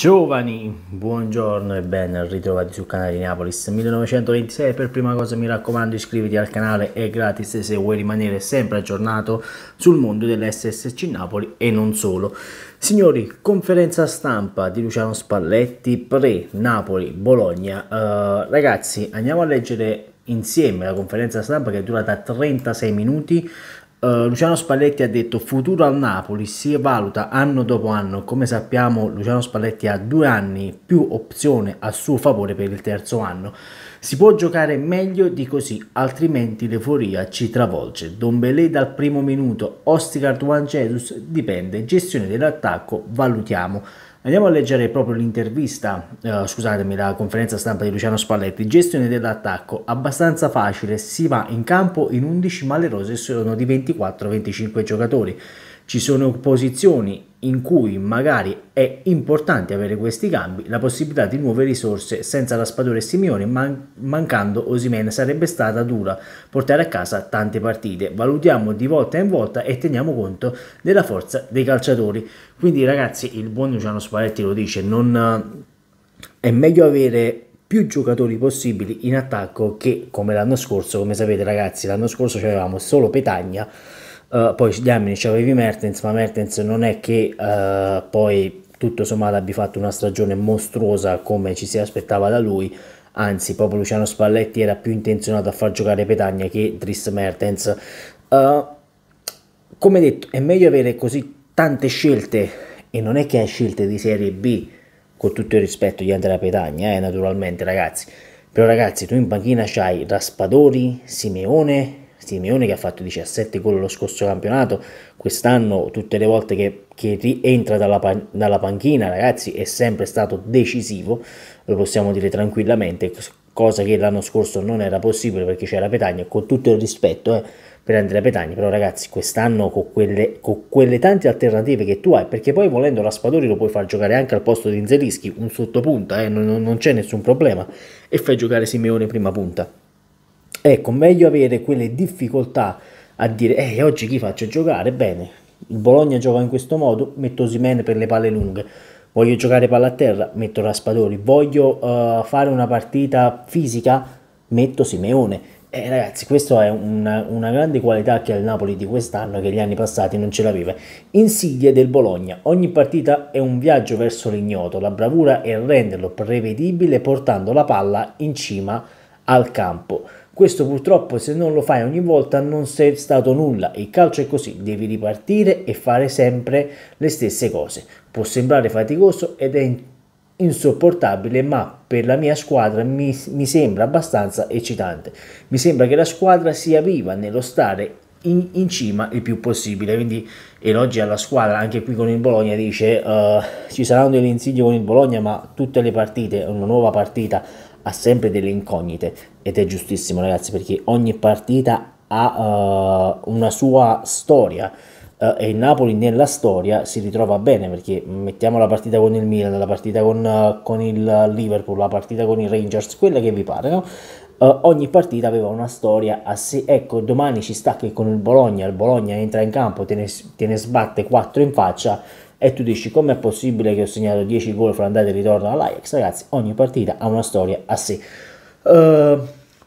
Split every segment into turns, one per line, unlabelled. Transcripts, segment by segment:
Giovani, buongiorno e ben ritrovati sul canale di Napolis 1926. Per prima cosa mi raccomando iscriviti al canale, è gratis se vuoi rimanere sempre aggiornato sul mondo dell'SSC Napoli e non solo. Signori, conferenza stampa di Luciano Spalletti pre Napoli Bologna. Uh, ragazzi, andiamo a leggere insieme la conferenza stampa che è durata 36 minuti Uh, Luciano Spalletti ha detto futuro al Napoli si valuta anno dopo anno, come sappiamo Luciano Spalletti ha due anni più opzione a suo favore per il terzo anno, si può giocare meglio di così altrimenti l'euforia ci travolge, Don Belé dal primo minuto, Oscar Duan Jesus dipende, gestione dell'attacco, valutiamo. Andiamo a leggere proprio l'intervista, eh, scusatemi, la conferenza stampa di Luciano Spalletti. Gestione dell'attacco abbastanza facile, si va in campo in 11 ma le rose sono di 24-25 giocatori ci sono posizioni in cui magari è importante avere questi cambi, la possibilità di nuove risorse senza la Spadore e Simeone, man mancando Osimene sarebbe stata dura portare a casa tante partite. Valutiamo di volta in volta e teniamo conto della forza dei calciatori. Quindi ragazzi, il buon Luciano Spalletti lo dice, non... è meglio avere più giocatori possibili in attacco che come l'anno scorso, come sapete ragazzi, l'anno scorso avevamo solo Petagna Uh, poi diamine c'avevi Mertens, ma Mertens non è che uh, poi tutto sommato abbia fatto una stagione mostruosa come ci si aspettava da lui, anzi proprio Luciano Spalletti era più intenzionato a far giocare Petagna che Dries Mertens. Uh, come detto, è meglio avere così tante scelte e non è che hai scelte di serie B con tutto il rispetto di Andrea Petagna, eh, naturalmente ragazzi. Però ragazzi, tu in panchina c'hai Raspadori, Simeone, Simeone che ha fatto 17 gol lo scorso campionato, quest'anno tutte le volte che, che rientra dalla, pan, dalla panchina ragazzi è sempre stato decisivo, lo possiamo dire tranquillamente, cosa che l'anno scorso non era possibile perché c'era Petagna, con tutto il rispetto eh, per Andrea Petagna, però ragazzi quest'anno con quelle, con quelle tante alternative che tu hai, perché poi volendo la Spadori lo puoi far giocare anche al posto di Inzerischi, un sottopunta, eh, non, non c'è nessun problema, e fai giocare Simeone prima punta. Ecco, meglio avere quelle difficoltà a dire eh, oggi chi faccio giocare? Bene, il Bologna gioca in questo modo, metto Osimene per le palle lunghe. Voglio giocare palla a terra, metto Raspadori. Voglio uh, fare una partita fisica, metto Simeone. Eh, ragazzi, questa è una, una, grande qualità che ha il Napoli di quest'anno che gli anni passati non ce l'aveva. Insidie del Bologna. Ogni partita è un viaggio verso l'ignoto. La bravura è renderlo prevedibile portando la palla in cima al campo. Questo purtroppo se non lo fai ogni volta non sei stato nulla, il calcio è così, devi ripartire e fare sempre le stesse cose. Può sembrare faticoso ed è insopportabile, ma per la mia squadra mi, mi, sembra abbastanza eccitante. Mi sembra che la squadra sia viva nello stare in, in cima il più possibile. Quindi elogi alla squadra, anche qui con il Bologna dice uh, ci saranno delle insidie con il Bologna, ma tutte le partite, una nuova partita ha sempre delle incognite ed è giustissimo ragazzi perché ogni partita ha uh, una sua storia uh, e il Napoli nella storia si ritrova bene perché mettiamo la partita con il Milan, la partita con, uh, con il Liverpool, la partita con i Rangers, quella che vi pare, no? Uh, ogni partita aveva una storia a sé. Ecco, domani ci sta che con il Bologna, il Bologna entra in campo, te ne, te ne sbatte 4 in faccia e tu dici com'è possibile che ho segnato 10 gol fra andata e ritorno all'Ajax ragazzi ogni partita ha una storia a sé uh,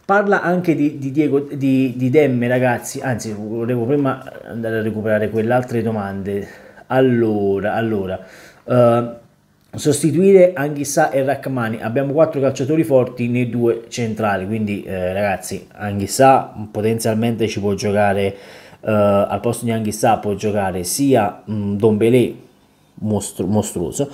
parla anche di, di, Diego, di, di Demme ragazzi anzi volevo prima andare a recuperare quelle altre domande allora allora uh, sostituire Anghissà e Rachmani abbiamo quattro calciatori forti nei due centrali quindi eh, ragazzi Anghissà potenzialmente ci può giocare eh, al posto di Anghissà può giocare sia mh, mm, Dombele mostru- mostruoso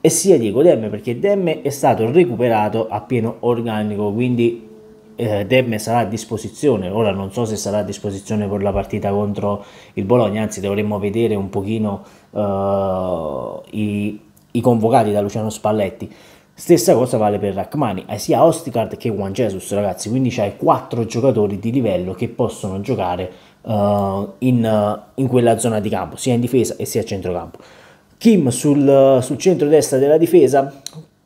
e sia Diego Demme perché Demme è stato recuperato a pieno organico quindi eh, Demme sarà a disposizione ora non so se sarà a disposizione per la partita contro il Bologna anzi dovremmo vedere un pochino eh, i, i, convocati da Luciano Spalletti stessa cosa vale per Rachmani hai sia Osticard che Juan Jesus ragazzi quindi c'hai quattro giocatori di livello che possono giocare eh, in, in quella zona di campo sia in difesa e sia a centrocampo Kim sul, sul centro-destra della difesa,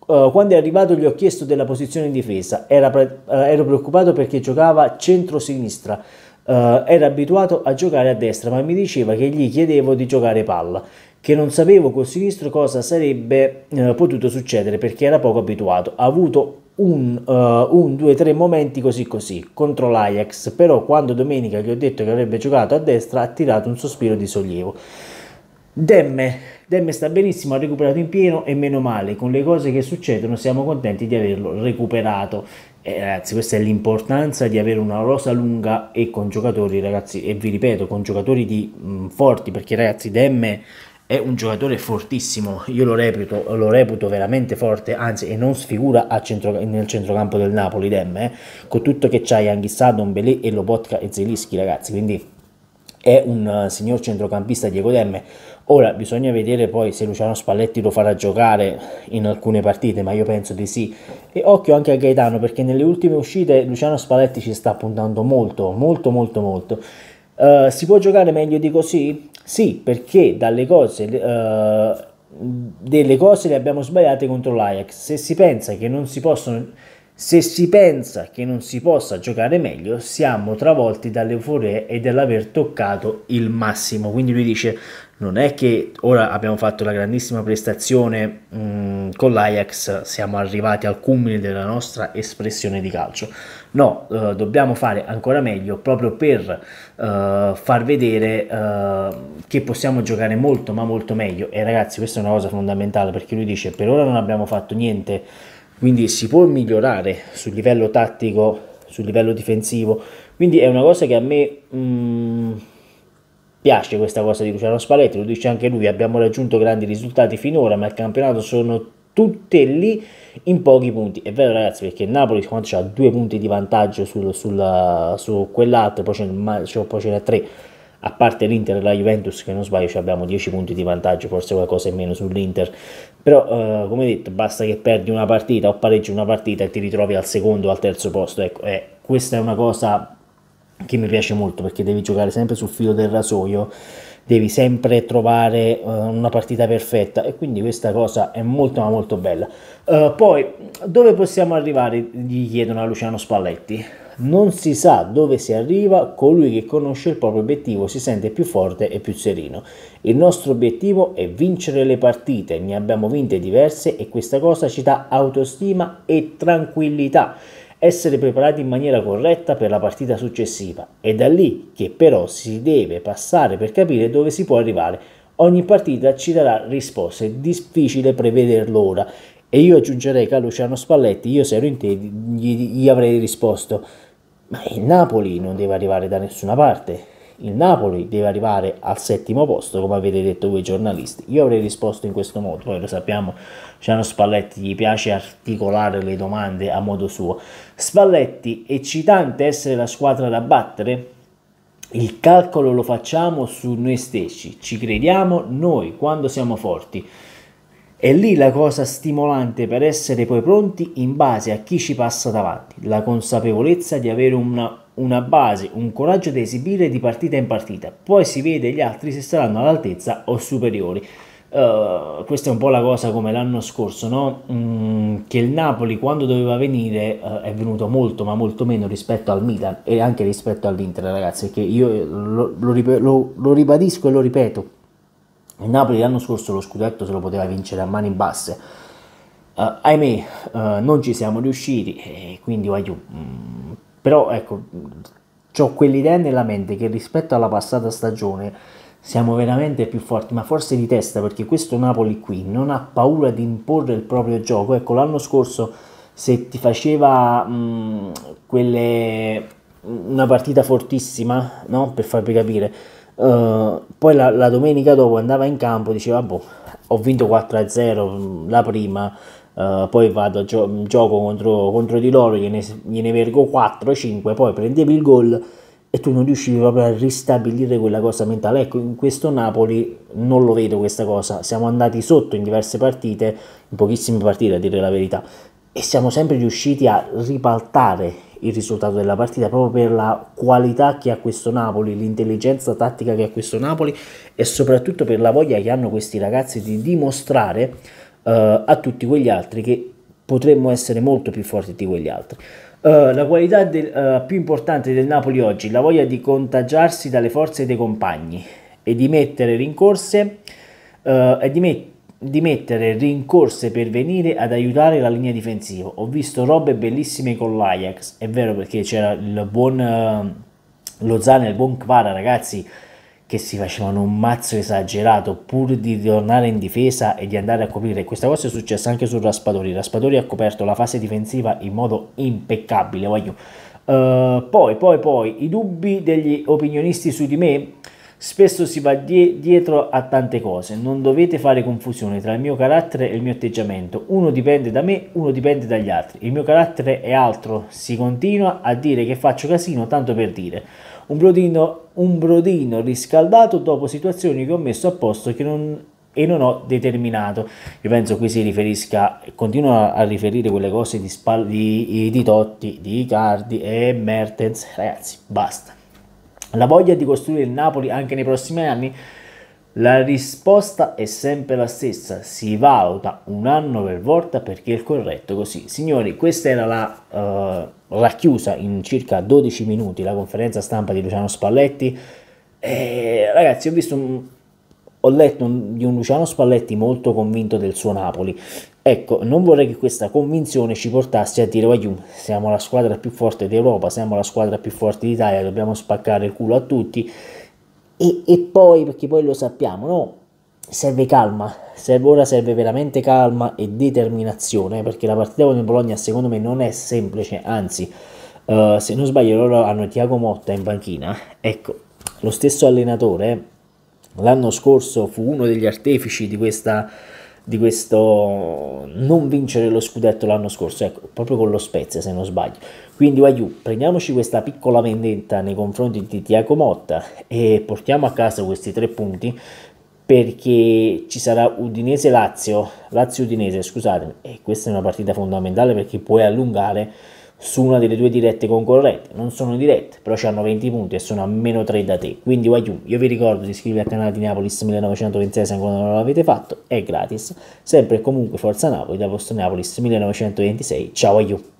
uh, quando è arrivato gli ho chiesto della posizione in difesa, era, uh, ero preoccupato perché giocava centro-sinistra, uh, era abituato a giocare a destra, ma mi diceva che gli chiedevo di giocare palla, che non sapevo col sinistro cosa sarebbe potuto succedere perché era poco abituato, ha avuto un, uh, un, due, tre momenti così così contro l'Ajax, però quando domenica gli ho detto che avrebbe giocato a destra ha tirato un sospiro di sollievo. Demme, Demme sta benissimo, ha recuperato in pieno e meno male, con le cose che succedono siamo contenti di averlo recuperato. Eh, ragazzi, questa è l'importanza di avere una rosa lunga e con giocatori, ragazzi, e vi ripeto, con giocatori di, mh, mm, forti, perché ragazzi, Demme è un giocatore fortissimo, io lo reputo, lo reputo veramente forte, anzi e non sfigura centro, nel centrocampo del Napoli Demme, eh? con tutto che c'hai Anghissà, Dombelé e Lobotka e Zelischi ragazzi, quindi è un uh, signor centrocampista Diego Demme, Ora bisogna vedere poi se Luciano Spalletti lo farà giocare in alcune partite, ma io penso di sì. E occhio anche a Gaetano perché nelle ultime uscite Luciano Spalletti ci sta puntando molto, molto, molto, molto. Uh, si può giocare meglio di così? Sì, perché dalle cose, uh, delle cose le abbiamo sbagliate contro l'Ajax. Se si pensa che non si possono se si pensa che non si possa giocare meglio, siamo travolti dall'euforia e dall'aver toccato il massimo. Quindi lui dice: Non è che ora abbiamo fatto la grandissima prestazione mh, mm, con l'Ajax, siamo arrivati al culmine della nostra espressione di calcio. No, eh, dobbiamo fare ancora meglio proprio per eh, far vedere eh, che possiamo giocare molto, ma molto meglio. E ragazzi, questa è una cosa fondamentale perché lui dice: Per ora non abbiamo fatto niente quindi si può migliorare sul livello tattico, sul livello difensivo, quindi è una cosa che a me mh, mm, piace questa cosa di Luciano Spalletti, lo dice anche lui, abbiamo raggiunto grandi risultati finora, ma il campionato sono tutte lì in pochi punti. È vero ragazzi perché Napoli quando c'ha due punti di vantaggio sul, sulla, su quell'altro, poi ce n'è tre a parte l'Inter e la Juventus che non sbaglio abbiamo 10 punti di vantaggio forse qualcosa in meno sull'Inter però eh, come detto basta che perdi una partita o pareggi una partita e ti ritrovi al secondo o al terzo posto ecco eh, questa è una cosa che mi piace molto perché devi giocare sempre sul filo del rasoio devi sempre trovare uh, una partita perfetta e quindi questa cosa è molto ma molto bella. Uh, poi dove possiamo arrivare? Gli chiedono a Luciano Spalletti. Non si sa dove si arriva, colui che conosce il proprio obiettivo si sente più forte e più sereno. Il nostro obiettivo è vincere le partite, ne abbiamo vinte diverse e questa cosa ci dà autostima e tranquillità essere preparati in maniera corretta per la partita successiva. È da lì che però si deve passare per capire dove si può arrivare. Ogni partita ci darà risposte, è difficile prevederlo ora. E io aggiungerei che a Luciano Spalletti, io se ero in te, gli, gli avrei risposto, ma il Napoli non deve arrivare da nessuna parte il Napoli deve arrivare al settimo posto, come avete detto voi giornalisti. Io avrei risposto in questo modo, poi lo sappiamo, Ciano Spalletti gli piace articolare le domande a modo suo. Spalletti, eccitante essere la squadra da battere? Il calcolo lo facciamo su noi stessi, ci crediamo noi quando siamo forti. È lì la cosa stimolante per essere poi pronti in base a chi ci passa davanti, la consapevolezza di avere una una base, un coraggio da esibire di partita in partita, poi si vede gli altri se saranno all'altezza o superiori. Uh, questa è un po' la cosa come l'anno scorso, no? mm, che il Napoli quando doveva venire uh, è venuto molto ma molto meno rispetto al Milan e anche rispetto all'Inter ragazzi, perché io eh, lo, lo, lo, lo ribadisco e lo ripeto, il Napoli l'anno scorso lo scudetto se lo poteva vincere a mani basse, uh, ahimè non ci siamo riusciti e quindi voglio... Mm, però ecco, ho quell'idea nella mente che rispetto alla passata stagione siamo veramente più forti, ma forse di testa, perché questo Napoli qui non ha paura di imporre il proprio gioco. Ecco, l'anno scorso se ti faceva mh, quelle, una partita fortissima, no? per farvi capire, uh, poi la, la, domenica dopo andava in campo e diceva, boh, ho vinto 4-0 la prima, eh, poi vado gio- gioco contro, contro, di loro, gliene, gliene vergo 4-5, poi prendevi il gol e tu non riuscivi proprio a ristabilire quella cosa mentale. Ecco, in questo Napoli non lo vedo questa cosa, siamo andati sotto in diverse partite, in pochissime partite a dire la verità, e siamo sempre riusciti a ripaltare il risultato della partita proprio per la qualità che ha questo Napoli, l'intelligenza tattica che ha questo Napoli e soprattutto per la voglia che hanno questi ragazzi di dimostrare eh, a tutti quegli altri che potremmo essere molto più forti di quegli altri. Uh, la qualità del, uh, più importante del Napoli oggi, la voglia di contagiarsi dalle forze dei compagni e di mettere rincorse, uh, e di, met- di, mettere rincorse per venire ad aiutare la linea difensiva. Ho visto robe bellissime con l'Ajax, è vero perché c'era il buon Lozano e il buon Kvara, ragazzi, che si facevano un mazzo esagerato pur di tornare in difesa e di andare a coprire. Questa cosa è successa anche su Raspadori. Raspadori ha coperto la fase difensiva in modo impeccabile. Voglio. Uh, poi, poi, poi, i dubbi degli opinionisti su di me. Spesso si va die dietro a tante cose, non dovete fare confusione tra il mio carattere e il mio atteggiamento, uno dipende da me, uno dipende dagli altri, il mio carattere è altro, si continua a dire che faccio casino tanto per dire, un brodino, un brodino riscaldato dopo situazioni che ho messo a posto che non e non ho determinato. Io penso qui si riferisca, continua a riferire quelle cose di, Spal, di, di Totti, di Icardi e Mertens. Ragazzi, basta. La voglia di costruire il Napoli anche nei prossimi anni la risposta è sempre la stessa, si valuta un anno per volta perché è corretto così. Signori, questa era la uh, racchiusa in circa 12 minuti la conferenza stampa di Luciano Spalletti. E, ragazzi, ho visto un, ho letto un, di un Luciano Spalletti molto convinto del suo Napoli. Ecco, non vorrei che questa convinzione ci portasse a dire, voglio, siamo la squadra più forte d'Europa, siamo la squadra più forte d'Italia, dobbiamo spaccare il culo a tutti e, e poi, perché poi lo sappiamo, no? serve calma, serve, ora serve veramente calma e determinazione eh, perché la partita con il Bologna secondo me non è semplice, anzi uh, se non sbaglio loro hanno Tiago Motta in panchina, ecco lo stesso allenatore eh, l'anno scorso fu uno degli artefici di questa di questo non vincere lo scudetto l'anno scorso, ecco, proprio con lo Spezia se non sbaglio. Quindi Wayu, prendiamoci questa piccola vendetta nei confronti di Tiago Motta e portiamo a casa questi tre punti perché ci sarà Udinese-Lazio, Lazio-Udinese, scusatemi, e questa è una partita fondamentale perché puoi allungare su una delle due dirette concorrenti. Non sono dirette, però ci hanno 20 punti e sono a meno 3 da te. Quindi Waiu, io vi ricordo di iscrivervi al canale di Napolis 1926 se ancora non l'avete fatto, è gratis. Sempre e comunque Forza Napoli da vostro Napolis 1926. Ciao Waiu!